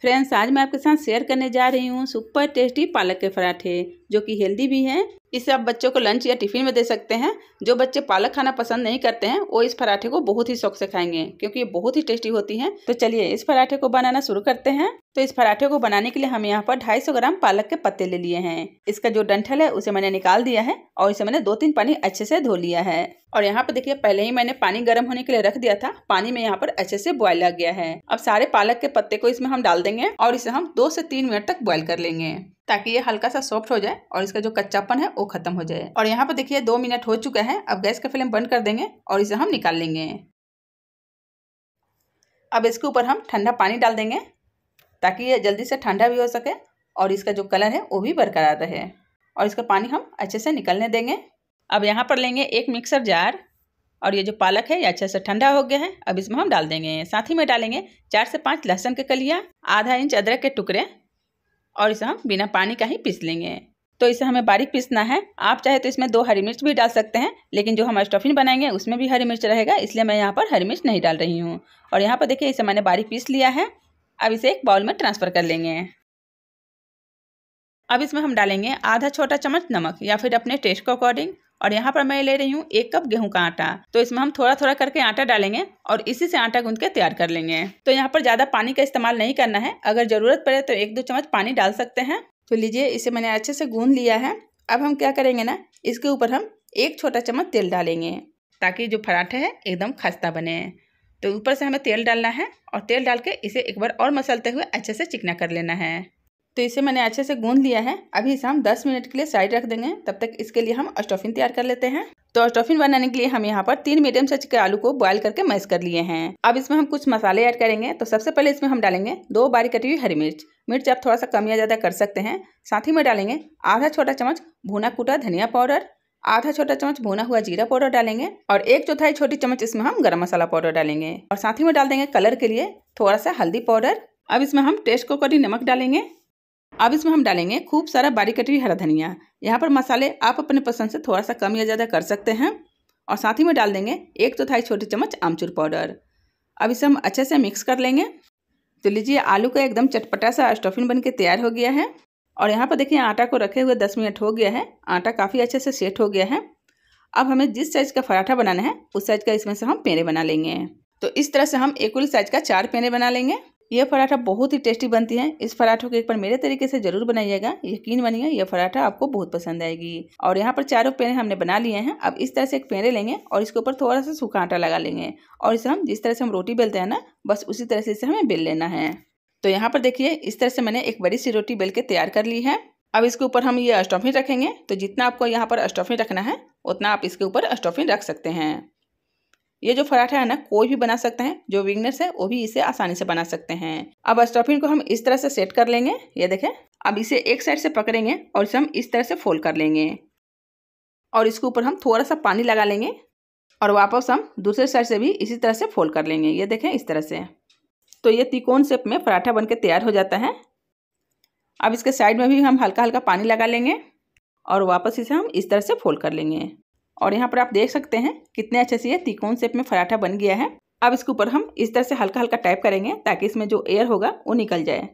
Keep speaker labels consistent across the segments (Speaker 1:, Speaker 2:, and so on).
Speaker 1: friends आज मैं आपके साथ शेयर करने जा रही हूँ सुपर टेस्टी पालक के पराठे जो कि हेल्दी भी हैं इसे आप बच्चों को लंच या टिफ़िन में दे सकते हैं जो बच्चे पालक खाना पसंद नहीं करते हैं वो इस पराठे को बहुत ही शौक से खाएंगे क्योंकि ये बहुत ही टेस्टी होती है तो चलिए इस पराठे को बनाना शुरू करते हैं तो इस पराठे को बनाने के लिए हम यहाँ पर 250 ग्राम पालक के पत्ते ले लिए हैं इसका जो डंठल है उसे मैंने निकाल दिया है और इसे मैंने दो तीन पानी अच्छे से धो लिया है और यहाँ पर देखिए पहले ही मैंने पानी गर्म होने के लिए रख दिया था पानी में यहाँ पर अच्छे से बॉयल आ गया है अब सारे पालक के पत्ते को इसमें हम डाल देंगे और इसे हम दो से तीन मिनट तक बॉयल कर लेंगे ताकि ये हल्का सा सॉफ्ट हो जाए और इसका जो कच्चापन है वो खत्म हो जाए और यहाँ पर देखिए दो मिनट हो चुका है अब गैस का फ्लेम बंद कर देंगे और इसे हम निकाल लेंगे अब इसके ऊपर हम ठंडा पानी डाल देंगे ताकि ये जल्दी से ठंडा भी हो सके और इसका जो कलर है वो भी बरकरार रहे और इसका पानी हम अच्छे से निकलने देंगे अब यहाँ पर लेंगे एक मिक्सर जार और ये जो पालक है ये अच्छे से ठंडा हो गया है अब इसमें हम डाल देंगे साथ ही में डालेंगे चार से पाँच लहसुन के कलिया आधा इंच अदरक के टुकड़े और इसे हम बिना पानी का ही पीस लेंगे तो इसे हमें बारीक पीसना है आप चाहे तो इसमें दो हरी मिर्च भी डाल सकते हैं लेकिन जो हम स्टफिन बनाएंगे उसमें भी हरी मिर्च रहेगा इसलिए मैं यहाँ पर हरी मिर्च नहीं डाल रही हूँ और यहाँ पर देखिए इसे मैंने बारीक पीस लिया है अब इसे एक बाउल में ट्रांसफ़र कर लेंगे अब इसमें हम डालेंगे आधा छोटा चम्मच नमक या फिर अपने टेस्ट के अकॉर्डिंग और यहाँ पर मैं ले रही हूँ एक कप गेहूं का आटा तो इसमें हम थोड़ा थोड़ा करके आटा डालेंगे और इसी से आटा गूंद के तैयार कर लेंगे तो यहाँ पर ज़्यादा पानी का इस्तेमाल नहीं करना है अगर ज़रूरत पड़े तो एक दो चम्मच पानी डाल सकते हैं तो लीजिए इसे मैंने अच्छे से गूंद लिया है अब हम क्या करेंगे ना इसके ऊपर हम एक छोटा चम्मच तेल डालेंगे ताकि जो पराठे हैं एकदम खस्ता बने तो ऊपर से हमें तेल डालना है और तेल डाल के इसे एक बार और मसलते हुए अच्छे से चिकना कर लेना है तो इसे मैंने अच्छे से गूंद लिया है अभी इसे हम 10 मिनट के लिए साइड रख देंगे तब तक इसके लिए हम अस्टोफिन तैयार कर लेते हैं तो अस्टोफिन बनाने के लिए हम यहाँ पर तीन मीडियम साइज के आलू को बॉयल करके मैस कर लिए हैं अब इसमें हम कुछ मसाले ऐड करेंगे तो सबसे पहले इसमें हम डालेंगे दो बारी कटी हुई हरी मिर्च मिर्च आप थोड़ा सा कम या ज़्यादा कर सकते हैं साथ ही में डालेंगे आधा छोटा चम्मच भुना कूटा धनिया पाउडर आधा छोटा चम्मच भुना हुआ जीरा पाउडर डालेंगे और एक चौथाई छोटी चम्मच इसमें हम गरम मसाला पाउडर डालेंगे और साथ ही में डाल देंगे कलर के लिए थोड़ा सा हल्दी पाउडर अब इसमें हम टेस्ट को कड़ी नमक डालेंगे अब इसमें हम डालेंगे खूब सारा बारीक कटी हरा धनिया यहाँ पर मसाले आप अपने पसंद से थोड़ा सा कम या ज़्यादा कर सकते हैं और साथ ही में डाल देंगे एक चौथाई तो छोटे चम्मच आमचूर पाउडर अब इसे हम अच्छे से मिक्स कर लेंगे तो लीजिए आलू का एकदम चटपटा सा स्टफिन बन के तैयार हो गया है और यहाँ पर देखिए आटा को रखे हुए दस मिनट हो गया है आटा काफ़ी अच्छे से सेट हो गया है अब हमें जिस साइज़ का पराठा बनाना है उस साइज़ का इसमें से हम पेड़े बना लेंगे तो इस तरह से हम एक साइज़ का चार पेड़े बना लेंगे यह पराठा बहुत ही टेस्टी बनती है इस पराठों को एक बार मेरे तरीके से जरूर बनाइएगा यकीन बनिए यह पराठा आपको बहुत पसंद आएगी और यहाँ पर चारों पेड़े हमने बना लिए हैं अब इस तरह से एक पेड़े लेंगे और इसके ऊपर थोड़ा सा सूखा आटा लगा लेंगे और इसे हम जिस तरह से हम रोटी बेलते हैं ना बस उसी तरह से इसे हमें बेल लेना है तो यहाँ पर देखिए इस तरह से मैंने एक बड़ी सी रोटी बेल के तैयार कर ली है अब इसके ऊपर हम ये स्टफिन रखेंगे तो जितना आपको यहाँ पर स्टफिन रखना है उतना आप इसके ऊपर स्टफिन रख सकते हैं ये जो पराठा है ना कोई भी बना सकते हैं जो विगनर्स है वो भी इसे आसानी से बना सकते हैं अब स्टफिंग को हम इस तरह से सेट कर लेंगे ये देखें अब इसे एक साइड से पकड़ेंगे और इसे हम इस तरह से फोल्ड कर लेंगे और इसके ऊपर हम थोड़ा सा पानी लगा लेंगे और वापस हम दूसरे साइड से भी इसी तरह से फोल्ड कर लेंगे ये देखें इस तरह से तो ये तिकोन शेप में पराठा बन तैयार हो जाता है अब इसके साइड में भी हम हल्का हल्का पानी लगा लेंगे और वापस इसे हम इस तरह से फोल्ड कर लेंगे और यहाँ पर आप देख सकते हैं कितने अच्छे से ये तिकोन शेप में पराठा बन गया है अब इसके ऊपर हम इस तरह से हल्का हल्का टाइप करेंगे ताकि इसमें जो एयर होगा वो निकल जाए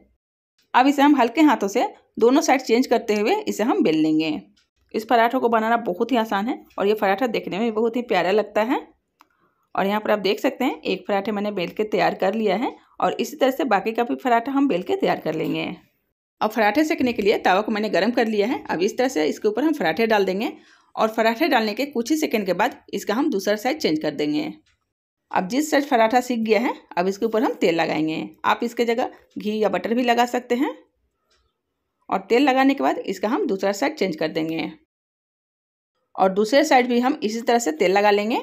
Speaker 1: अब इसे हम हल्के हाथों से दोनों साइड चेंज करते हुए इसे हम बेल लेंगे इस पराठों को बनाना बहुत ही आसान है और ये पराठा देखने में बहुत ही प्यारा लगता है और यहाँ पर आप देख सकते हैं एक पराठे मैंने बेल के तैयार कर लिया है और इसी तरह से बाकी का भी पराठा हम बेल के तैयार कर लेंगे अब पराठे सेकने के लिए तावा को मैंने गर्म कर लिया है अब इस तरह से इसके ऊपर हम पराठे डाल देंगे और पराठे डालने के कुछ ही सेकेंड के बाद इसका हम दूसरा साइड चेंज कर देंगे अब जिस साइड पराठा सीख गया है अब इसके ऊपर हम तेल लगाएंगे आप इसके जगह घी या बटर भी लगा सकते हैं और तेल लगाने के बाद इसका हम दूसरा साइड चेंज कर देंगे और दूसरे साइड भी हम इसी तरह से तेल लगा लेंगे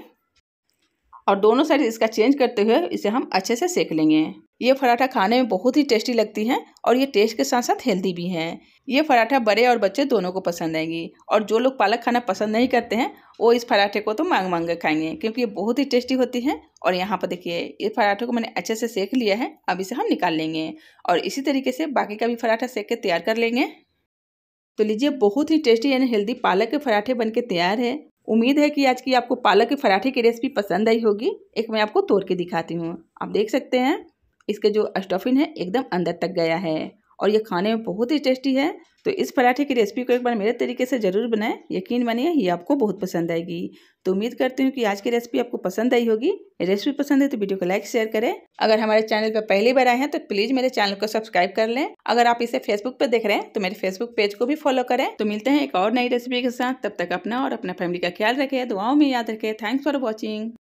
Speaker 1: और दोनों साइड इसका चेंज करते हुए इसे हम अच्छे से सेक लेंगे ये पराठा खाने में बहुत ही टेस्टी लगती है और ये टेस्ट के साथ साथ हेल्दी भी है ये पराठा बड़े और बच्चे दोनों को पसंद आएंगी और जो लोग पालक खाना पसंद नहीं करते हैं वो इस पराठे को तो मांग मांग कर खाएंगे क्योंकि ये बहुत ही टेस्टी होती है और यहाँ पर देखिए इस पराठे को मैंने अच्छे से सेक लिया है अब इसे हम निकाल लेंगे और इसी तरीके से बाकी का भी पराठा सेक के तैयार कर लेंगे तो लीजिए बहुत ही टेस्टी यानी हेल्दी पालक के पराठे बन के तैयार है उम्मीद है कि आज की आपको पालक के पराठे की रेसिपी पसंद आई होगी एक मैं आपको तोड़ के दिखाती हूँ आप देख सकते हैं इसके जो स्टफिन है एकदम अंदर तक गया है और ये खाने में बहुत ही टेस्टी है तो इस पराठे की रेसिपी को एक बार मेरे तरीके से ज़रूर बनाएं यकीन मानिए ये आपको बहुत पसंद आएगी तो उम्मीद करती हूँ कि आज की रेसिपी आपको पसंद आई होगी रेसिपी पसंद है तो वीडियो को लाइक शेयर करें अगर हमारे चैनल पर पहली बार आए हैं तो प्लीज़ मेरे चैनल को सब्सक्राइब कर लें अगर आप इसे फेसबुक पर देख रहे हैं तो मेरे फेसबुक पेज को भी फॉलो करें तो मिलते हैं एक और नई रेसिपी के साथ तब तक अपना और अपना फैमिली का ख्याल रखें दुआओं में याद रखें थैंक्स फॉर वॉचिंग